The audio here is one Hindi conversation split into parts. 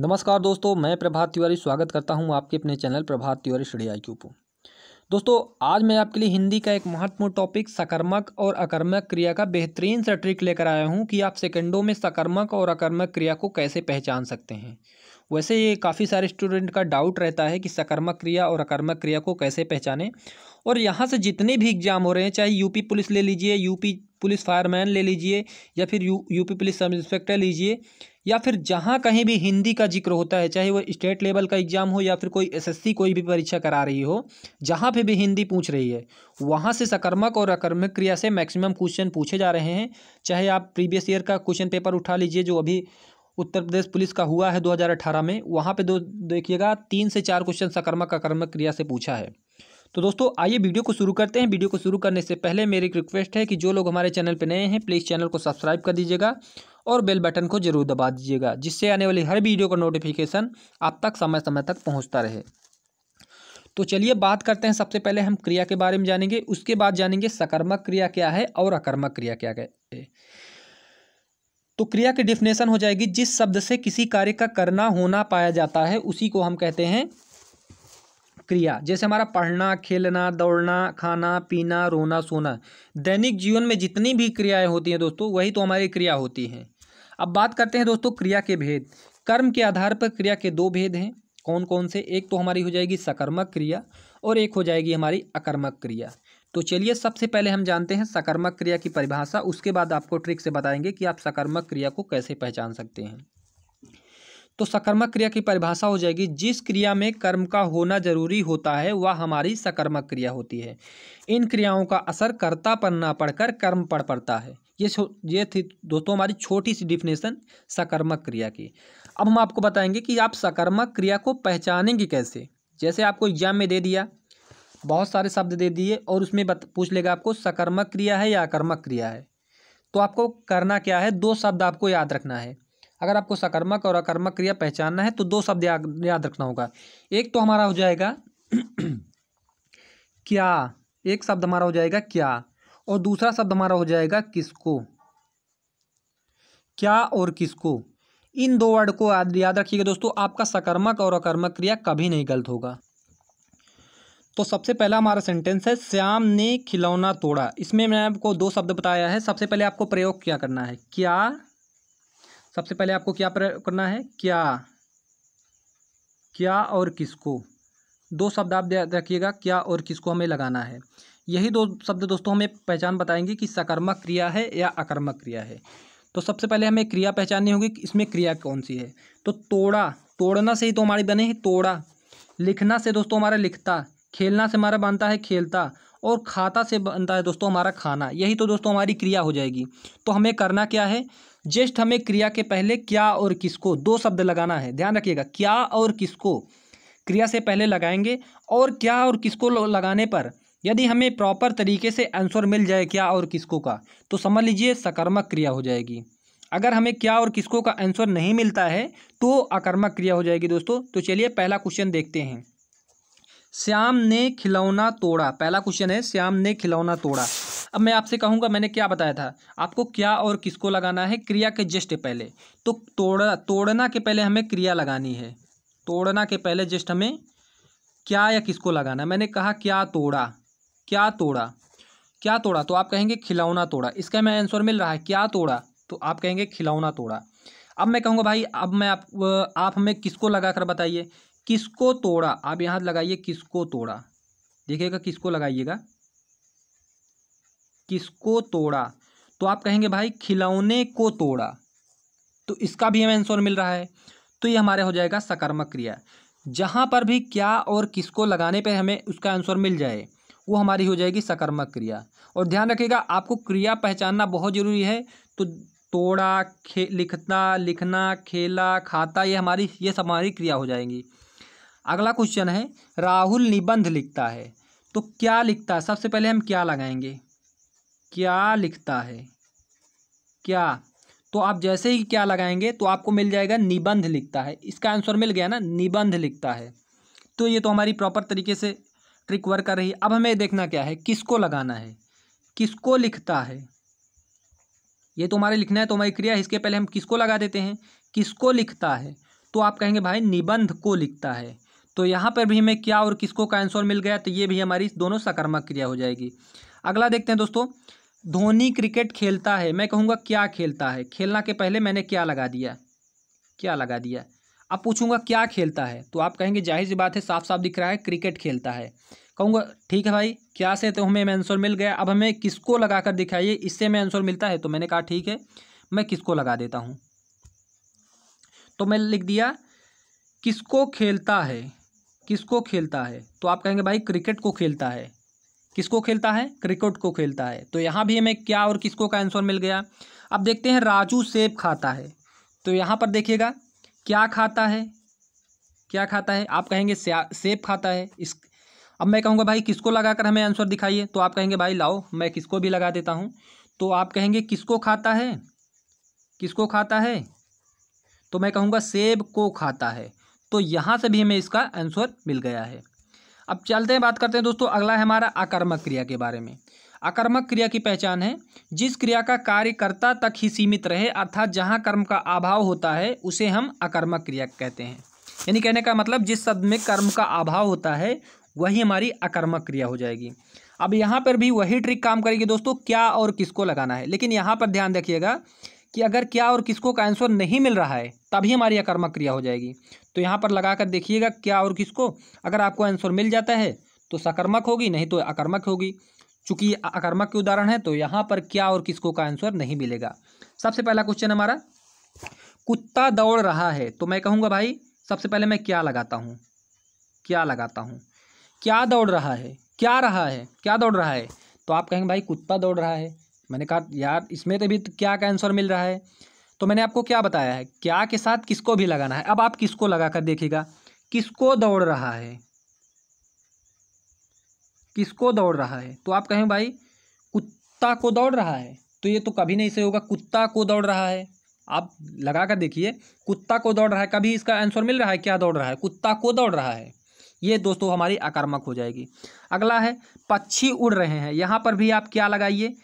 नमस्कार दोस्तों मैं प्रभात तिवारी स्वागत करता हूं आपके अपने channel Prabhat Tiwari study I Q दोस्तों आज मैं आपके लिए हिंदी का एक महत्वपूर्ण टॉपिक सकर्मक और अकर्मक क्रिया का बेहतरीन सा ट्रिक लेकर आया हूं कि आप सेकंडों में सकर्मक और अकर्मक क्रिया को कैसे पहचान सकते हैं वैसे ये काफ़ी सारे स्टूडेंट का डाउट रहता है कि सकर्मक क्रिया और अकर्मक क्रिया को कैसे पहचानें और यहाँ से जितने भी एग्जाम हो रहे हैं चाहे यूपी पुलिस ले लीजिए यूपी पुलिस फायरमैन ले लीजिए या फिर U UP police sub inspector लीजिए या फिर जहाँ कहीं भी हिंदी का जिक्र होता है चाहे वो स्टेट लेवल का एग्ज़ाम हो या फिर कोई एसएससी कोई भी परीक्षा करा रही हो जहाँ पे भी हिंदी पूछ रही है वहाँ से सकर्मक और अकर्मक क्रिया से मैक्सिमम क्वेश्चन पूछे जा रहे हैं चाहे आप प्रीवियस ईयर का क्वेश्चन पेपर उठा लीजिए जो अभी उत्तर प्रदेश पुलिस का हुआ है दो में वहाँ पर दो देखिएगा तीन से चार क्वेश्चन सकर्मक अकर्मक क्रिया से पूछा है तो दोस्तों आइए वीडियो को शुरू करते हैं वीडियो को शुरू करने से पहले मेरी एक रिक्वेस्ट है कि जो लोग हमारे चैनल पर नए हैं प्लीज़ चैनल को सब्सक्राइब कर दीजिएगा और बेल बटन को जरूर दबा दीजिएगा जिससे आने वाली हर वीडियो का नोटिफिकेशन आप तक समय समय तक पहुँचता रहे तो चलिए बात करते हैं सबसे पहले हम क्रिया के बारे में जानेंगे उसके बाद जानेंगे सकर्मक क्रिया क्या है और अकर्मक क्रिया क्या है तो क्रिया की डिफिनेशन हो जाएगी जिस शब्द से किसी कार्य का करना होना पाया जाता है उसी को हम कहते हैं क्रिया जैसे हमारा पढ़ना खेलना दौड़ना खाना पीना रोना सोना दैनिक जीवन में जितनी भी क्रियाएं होती हैं दोस्तों वही तो हमारी क्रिया होती हैं अब बात करते हैं दोस्तों क्रिया के भेद कर्म के आधार पर क्रिया के दो भेद हैं कौन कौन से एक तो हमारी हो जाएगी सकर्मक क्रिया और एक हो जाएगी हमारी अकर्मक क्रिया तो चलिए सबसे पहले हम जानते हैं सकर्मक क्रिया की परिभाषा उसके बाद आपको ट्रिक से बताएंगे कि आप सकर्मक क्रिया को कैसे पहचान सकते हैं तो सकर्मक क्रिया की परिभाषा हो जाएगी जिस क्रिया में कर्म का होना जरूरी होता है वह हमारी सकर्मक क्रिया होती है इन क्रियाओं का असर कर्ता पर ना पड़कर कर्म पर पड़ता है ये ये थी दोस्तों हमारी छोटी सी डिफिनेशन सकर्मक क्रिया की अब हम आपको बताएंगे कि आप सकर्मक क्रिया को पहचानेंगे कैसे जैसे आपको एग्जाम में दे दिया बहुत सारे शब्द दे दिए और उसमें बत, पूछ लेगा आपको सकर्मक क्रिया है या अकर्मक क्रिया है तो आपको करना क्या है दो शब्द आपको याद रखना है अगर आपको सकर्मक और अकर्मक क्रिया पहचानना है तो दो शब्द याद रखना होगा एक तो हमारा हो जाएगा क्या एक शब्द हमारा हो जाएगा क्या और दूसरा शब्द हमारा हो जाएगा किसको क्या और किसको इन दो वर्ड को याद रखिएगा दोस्तों आपका सकर्मक और अकर्मक क्रिया कभी नहीं गलत होगा तो सबसे पहला हमारा सेंटेंस है श्याम ने खिलौना तोड़ा इसमें मैंने आपको दो शब्द बताया है सबसे पहले आपको प्रयोग क्या करना है क्या सबसे पहले आपको क्या प्रयोग करना है क्या क्या और किसको दो शब्द आप याद रखिएगा क्या और किसको हमें लगाना है यही दो शब्द दोस्तों हमें पहचान बताएंगे कि सकर्मक क्रिया है या अकर्मक क्रिया है तो सबसे पहले हमें क्रिया पहचाननी होगी कि इसमें क्रिया कौन सी है तो तोड़ा तोड़ना से ही तो हमारी बने हैं तोड़ा लिखना से दोस्तों हमारा लिखता खेलना से हमारा बनता है खेलता और खाता से बनता है दोस्तों हमारा खाना यही तो दोस्तों हमारी क्रिया हो जाएगी तो हमें करना क्या है जस्ट हमें क्रिया के पहले क्या और किसको दो शब्द लगाना है ध्यान रखिएगा क्या और किसको क्रिया से पहले लगाएंगे और क्या और किसको लगाने पर यदि हमें प्रॉपर तरीके से आंसर मिल जाए क्या और किसको का तो समझ लीजिए सकर्मक क्रिया हो जाएगी अगर हमें क्या और किसको का आंसर नहीं मिलता है तो अकर्मक क्रिया हो जाएगी दोस्तों तो चलिए पहला क्वेश्चन देखते हैं श्याम ने खिलौना तोड़ा पहला क्वेश्चन है श्याम ने खिलौना तोड़ा अब मैं आपसे कहूँगा मैंने क्या बताया था आपको क्या और किसको लगाना है क्रिया के जस्ट पहले तो तोड़ा तोड़ना के पहले हमें क्रिया लगानी है तोड़ना के पहले जस्ट हमें क्या या किसको लगाना मैंने कहा क्या तोड़ा क्या तोड़ा क्या तोड़ा तो आप कहेंगे खिलौना तोड़ा इसका मैं आंसर मिल रहा है क्या तोड़ा तो आप कहेंगे खिलौना तोड़ा अब मैं कहूँगा भाई अब मैं आप आप हमें किसको लगा कर बताइए किसको तोड़ा आप यहाँ लगाइए किसको तोड़ा देखिएगा किसको लगाइएगा किसको तोड़ा तो आप कहेंगे भाई खिलौने को तोड़ा तो इसका भी हमें आंसर मिल रहा है तो ये हमारे हो जाएगा सकर्मक क्रिया जहाँ पर भी क्या और किसको लगाने पर हमें उसका आंसर मिल जाए वो हमारी हो जाएगी सकर्मक क्रिया और ध्यान रखिएगा आपको क्रिया पहचानना बहुत ज़रूरी है तो तोड़ा खे लिखना लिखना खेला खाता ये हमारी ये सब हमारी क्रिया हो जाएंगी अगला क्वेश्चन है राहुल निबंध लिखता है तो क्या लिखता है सबसे पहले हम क्या लगाएंगे क्या लिखता है क्या तो आप जैसे ही क्या लगाएंगे तो आपको मिल जाएगा निबंध लिखता है इसका आंसर मिल गया ना निबंध लिखता है तो ये तो हमारी प्रॉपर तरीके से ट्रिक वर्क कर रही अब हमें देखना क्या है किसको लगाना है किसको लिखता है ये तो हमारे लिखना है तो हमारी क्रिया इसके पहले हम किसको लगा देते हैं किसको लिखता है तो आप कहेंगे भाई निबंध को लिखता है तो यहाँ पर भी हमें क्या और किसको का आंसर मिल गया तो ये भी हमारी दोनों सकर्मक क्रिया हो जाएगी अगला देखते हैं दोस्तों धोनी क्रिकेट खेलता है मैं कहूँगा क्या खेलता है खेलना के पहले मैंने क्या लगा दिया क्या लगा दिया अब पूछूंगा क्या खेलता है तो आप कहेंगे जाहिर सी बात है साफ साफ दिख रहा है क्रिकेट खेलता है कहूँगा ठीक है भाई क्या से तो हमें आंसर मिल गया अब हमें किसको लगा कर दिखाइए इससे हमें आंसर मिलता है तो मैंने कहा ठीक है मैं किसको लगा देता हूँ तो मैं लिख दिया किसको खेलता है किसको खेलता है तो आप कहेंगे भाई क्रिकेट को खेलता है किसको खेलता है क्रिकेट को खेलता है तो यहाँ भी हमें क्या और किसको का आंसर मिल गया अब देखते हैं राजू सेब खाता है तो यहाँ पर देखिएगा क्या खाता है क्या खाता है आप कहेंगे सेब खाता है इस अब मैं कहूँगा भाई किसको लगाकर हमें आंसर दिखाइए तो आप कहेंगे भाई लाओ मैं किसको भी लगा देता हूँ तो आप कहेंगे किसको खाता है किसको खाता है तो मैं कहूँगा सेब को खाता है तो यहाँ से भी हमें इसका आंसर मिल गया है अब चलते हैं बात करते हैं दोस्तों अगला है हमारा आकर्मक क्रिया के बारे में अकर्मक क्रिया की पहचान है जिस क्रिया का कार्यकर्ता तक ही सीमित रहे अर्थात जहाँ कर्म का अभाव होता है उसे हम अकर्मक क्रिया कहते हैं यानी कहने का मतलब जिस शब्द में कर्म का अभाव होता है वही हमारी अकर्मक क्रिया हो जाएगी अब यहाँ पर भी वही ट्रिक काम करेगी दोस्तों क्या और किसको लगाना है लेकिन यहाँ पर ध्यान रखिएगा कि अगर क्या और किसको का आंसर नहीं मिल रहा है तभी हमारी अकर्मक क्रिया हो जाएगी तो यहाँ पर लगा कर देखिएगा क्या और किसको अगर आपको आंसर मिल जाता है तो सकर्मक होगी नहीं तो अकर्मक होगी चूंकि आकर्मक के उदाहरण है तो यहाँ पर क्या और किसको का आंसर नहीं मिलेगा सबसे पहला क्वेश्चन हमारा कुत्ता दौड़ रहा है तो मैं कहूँगा भाई सबसे पहले मैं क्या लगाता हूँ क्या लगाता हूँ क्या दौड़ रहा है क्या रहा है क्या दौड़ रहा है तो आप कहेंगे भाई कुत्ता दौड़ रहा है मैंने कहा यार इसमें तो भी तो क्या का आंसर मिल रहा है तो मैंने आपको क्या बताया है क्या के साथ किसको भी लगाना है अब आप किसको लगा कर देखिएगा किसको दौड़ रहा है किसको दौड़ रहा है तो आप कहें भाई कुत्ता को दौड़ रहा है तो ये तो कभी नहीं सही होगा कुत्ता को दौड़ रहा है आप लगा कर देखिए कुत्ता को दौड़ रहा है कभी इसका आंसर मिल रहा है क्या दौड़ रहा है कुत्ता को दौड़ रहा है ये दोस्तों हमारी आक्रामक हो जाएगी अगला है पक्षी उड़ रहे हैं यहाँ पर भी आप क्या लगाइए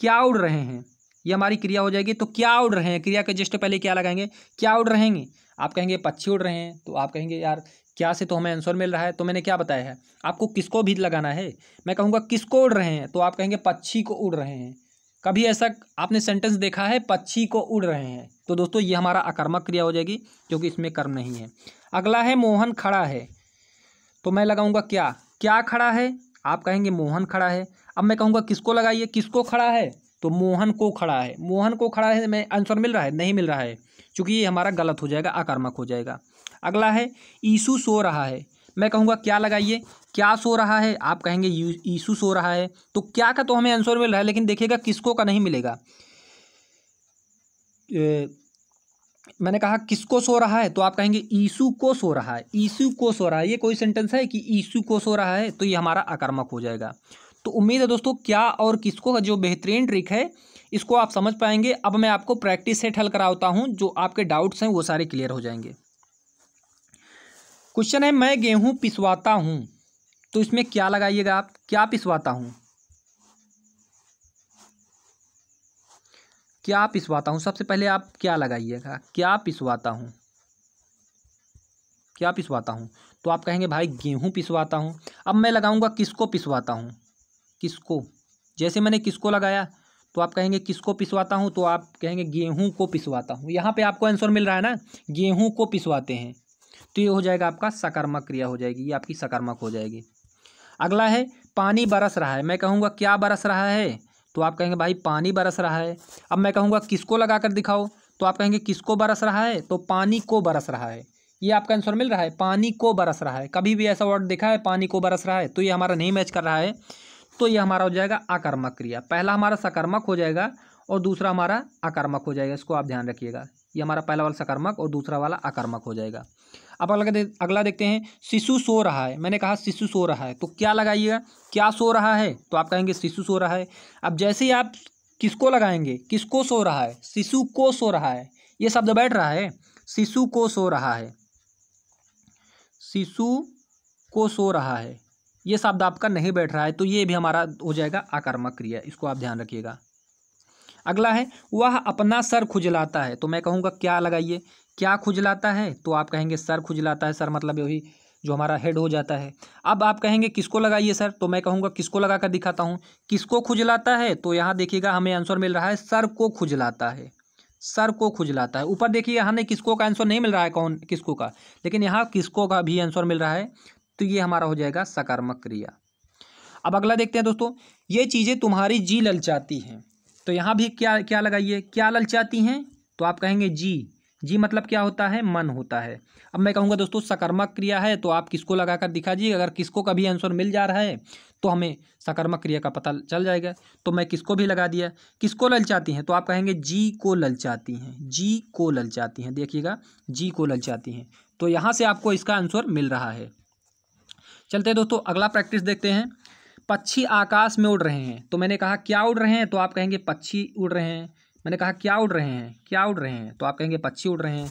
क्या उड़ रहे हैं ये हमारी क्रिया हो जाएगी तो क्या उड़ रहे हैं क्रिया के जस्ट पहले क्या लगाएंगे क्या उड़ रहेंगे आप कहेंगे पक्षी उड़ रहे हैं तो आप कहेंगे यार क्या से तो हमें आंसर मिल रहा है तो मैंने क्या बताया है आपको किसको भी लगाना है मैं कहूँगा किसको उड़ रहे हैं तो आप कहेंगे पक्षी को उड़ रहे हैं कभी ऐसा आपने सेंटेंस देखा है पक्षी को उड़ रहे हैं तो दोस्तों ये हमारा अकर्मक क्रिया हो जाएगी क्योंकि इसमें कर्म नहीं है अगला है मोहन खड़ा है तो मैं लगाऊंगा क्या क्या खड़ा है आप कहेंगे मोहन खड़ा है अब मैं कहूँगा किसको लगाइए किसको खड़ा है तो मोहन को खड़ा है मोहन को खड़ा है मैं आंसर मिल रहा है नहीं मिल रहा है क्योंकि ये हमारा गलत हो जाएगा आकर्मक हो जाएगा अगला है ईशु सो रहा है मैं कहूँगा क्या लगाइए क्या सो रहा है आप कहेंगे ईशु सो रहा है तो क्या का तो हमें आंसर मिल रहा है लेकिन देखिएगा किसको का नहीं मिलेगा ए, मैंने कहा किसको सो रहा है तो आप कहेंगे ईशु को सो रहा है ईशु को सो रहा है ये कोई सेंटेंस है कि ईशु को सो रहा है तो ये हमारा आकर्मक हो जाएगा तो उम्मीद है दोस्तों क्या और किसको का जो बेहतरीन ट्रिक है इसको आप समझ पाएंगे अब मैं आपको प्रैक्टिस सेट हल कराता हूँ जो आपके डाउट्स हैं वो सारे क्लियर हो जाएंगे क्वेश्चन है मैं गेहूँ पिसवाता हूँ तो इसमें क्या लगाइएगा आप क्या पिसवाता हूँ क्या पिसवाता हूँ सबसे पहले आप क्या लगाइएगा क्या पिसवाता हूँ क्या पिसवाता हूँ तो आप कहेंगे भाई गेहूँ पिसवाता हूँ अब मैं लगाऊंगा किसको पिसवाता हूँ किसको जैसे मैंने किसको लगाया तो आप कहेंगे किसको पिसवाता हूँ तो आप कहेंगे गेहूँ को पिसवाता हूँ यहाँ पे आपको आंसर मिल रहा है ना गेहूँ को पिसवाते हैं तो ये हो जाएगा आपका सकारात्मक क्रिया हो जाएगी ये आपकी सकारात्मक हो जाएगी अगला है पानी बरस रहा है मैं कहूँगा क्या बरस रहा है तो आप कहेंगे भाई पानी बरस रहा है अब मैं कहूँगा किसको लगा कर दिखाओ तो आप कहेंगे किसको बरस रहा है तो पानी को बरस रहा है ये आपका आंसर मिल रहा है पानी को बरस रहा है कभी भी ऐसा वर्ड देखा है पानी को बरस रहा है तो ये हमारा नहीं मैच कर रहा है तो ये हमारा हो जाएगा आकर्मक क्रिया पहला हमारा सकर्मक हो जाएगा और दूसरा हमारा आकर्मक हो जाएगा इसको आप ध्यान रखिएगा ये हमारा पहला वाला सकर्मक और दूसरा वाला आकर्मक हो जाएगा अब अगला दे, अगला देखते हैं शिशु सो रहा है मैंने कहा शिशु सो रहा है तो क्या लगाइएगा क्या सो रहा है तो आप कहेंगे शिशु सो रहा है अब जैसे ही आप किसको लगाएंगे किसको सो रहा है शिशु को सो रहा है ये शब्द बैठ रहा है शिशु को सो रहा है शिशु को सो रहा है ये शब्द आपका नहीं बैठ रहा है तो ये भी हमारा हो जाएगा आकर्मक क्रिया इसको आप ध्यान रखिएगा अगला है वह अपना सर खुजलाता है तो मैं कहूँगा क्या लगाइए क्या खुजलाता है तो आप कहेंगे सर खुजलाता है सर मतलब यही जो हमारा हेड हो जाता है अब आप कहेंगे किसको लगाइए सर तो मैं कहूँगा किसको लगा कर दिखाता हूँ किसको खुजलाता है तो यहाँ देखिएगा हमें आंसर मिल रहा है सर को खुजलाता है सर को खुजलाता है ऊपर देखिए यहाँ ने किसको का आंसर नहीं मिल रहा है कौन किसको का लेकिन यहाँ किसको का भी आंसर मिल रहा है तो ये हमारा हो जाएगा सकारात्मक क्रिया अब अगला देखते हैं दोस्तों ये चीज़ें तुम्हारी जी ललचाती हैं तो यहाँ भी क्या क्या लगाइए क्या ललचाती हैं तो आप कहेंगे जी जी मतलब क्या होता है मन होता है अब मैं कहूँगा दोस्तों सकर्मक क्रिया है तो आप किसको लगा कर दिखा दिए अगर किसको कभी आंसर मिल जा रहा है तो हमें सकर्मक क्रिया का पता चल जाएगा तो मैं किसको भी लगा दिया किसको ललचाती हैं तो आप कहेंगे जी को ललचाती हैं जी को ललचाती हैं देखिएगा जी को ललचाती हैं तो यहाँ से आपको इसका आंसर मिल रहा है चलते दोस्तों अगला प्रैक्टिस देखते हैं पक्षी आकाश में उड़ रहे हैं तो मैंने कहा क्या उड़ रहे हैं तो आप कहेंगे पक्षी उड़ रहे हैं मैंने कहा क्या उड़ रहे हैं क्या उड़ रहे हैं तो आप कहेंगे पक्षी उड़ रहे हैं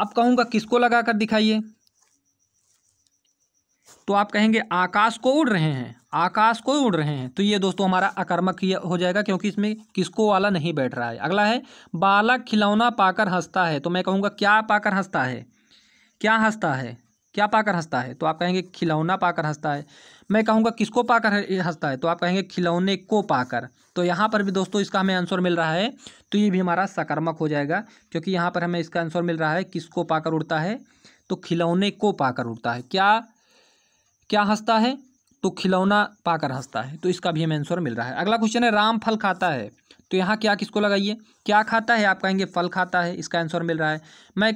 अब कहूँगा किसको लगा कर दिखाइए तो आप कहेंगे आकाश को उड़ रहे हैं आकाश को उड़ रहे हैं तो ये दोस्तों हमारा अकर्मक हो जाएगा क्योंकि इसमें किसको वाला नहीं बैठ रहा है अगला है बालक खिलौना पाकर हंसता है तो मैं कहूँगा क्या पाकर हंसता है क्या हंसता है क्या पाकर हंसता है तो आप कहेंगे खिलौना पाकर हंसता है मैं कहूँगा किसको पाकर हंसता है तो आप कहेंगे खिलौने को पाकर तो यहाँ पर भी दोस्तों इसका हमें आंसर मिल रहा है तो ये भी हमारा सकर्मक हो जाएगा क्योंकि यहाँ पर हमें इसका आंसर मिल रहा है किसको पाकर उड़ता है तो खिलौने को पाकर उड़ता है क्या क्या हंसता है तो खिलौना पाकर हंसता है तो इसका भी हमें आंसर मिल रहा है अगला क्वेश्चन है राम फल खाता है तो यहाँ क्या किसको लगाइए क्या खाता है आप कहेंगे फल खाता है इसका आंसर मिल रहा है मैं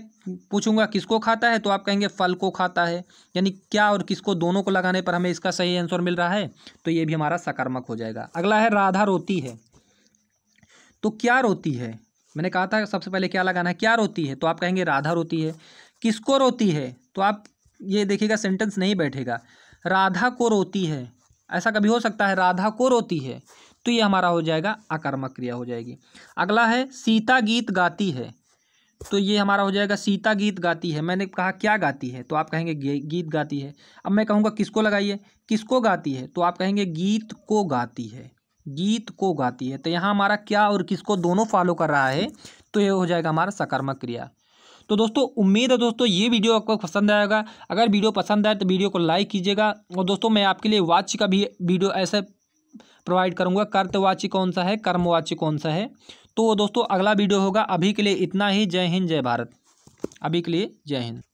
पूछूंगा किसको खाता है तो आप कहेंगे फल को खाता है यानी क्या और किसको दोनों को लगाने पर हमें इसका सही आंसर मिल रहा है तो ये भी हमारा सकारात्मक हो जाएगा अगला है राधा रोती है तो क्या रोती है मैंने कहा था सबसे पहले क्या लगाना है क्या रोती है तो आप कहेंगे राधा रोती है किसको रोती है तो आप ये देखिएगा सेंटेंस नहीं बैठेगा राधा को रोती है ऐसा कभी हो सकता है राधा को रोती है तो ये हमारा हो जाएगा आकर्मक क्रिया हो जाएगी अगला है सीता गीत गाती है तो ये हमारा हो जाएगा सीता गीत गाती है मैंने कहा क्या गाती है तो आप कहेंगे गीत गाती है अब मैं कहूँगा किसको लगाइए किसको गाती है तो आप कहेंगे गीत को गाती है गीत को गाती है तो यहाँ हमारा क्या और किसको दोनों फॉलो कर रहा है तो ये हो जाएगा हमारा सकर्मक क्रिया तो दोस्तों उम्मीद है दोस्तों ये वीडियो आपको पसंद आएगा अगर वीडियो पसंद आए तो वीडियो को लाइक कीजिएगा और दोस्तों मैं आपके लिए वाच का भी वीडियो ऐसे प्रोवाइड करूंगा कर्तवाची कौन सा है कर्मवाची कौन सा है तो दोस्तों अगला वीडियो होगा अभी के लिए इतना ही जय हिंद जय भारत अभी के लिए जय हिंद